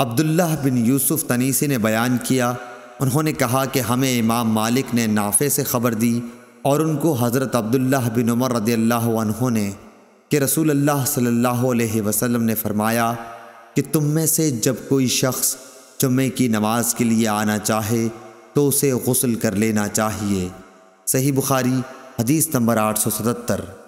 अब्दुल्लाह बिन यूसुफ तनीसी ने बयान किया उन्होंने कहा कि हमें इमाम मालिक ने नाफे से ख़बर दी और उनको हज़रत अब्दुल्लाह बिन उमर रदी अल्लाह ने कि रसूल अल्लाह सल्लल्लाहु अलैहि वसल्लम ने फरमाया कि तुम में से जब कोई शख्स जुम्मे की नमाज के लिए आना चाहे तो उसे गसल कर लेना चाहिए सही बुखारी हदीस नंबर आठ सौ सतहत्तर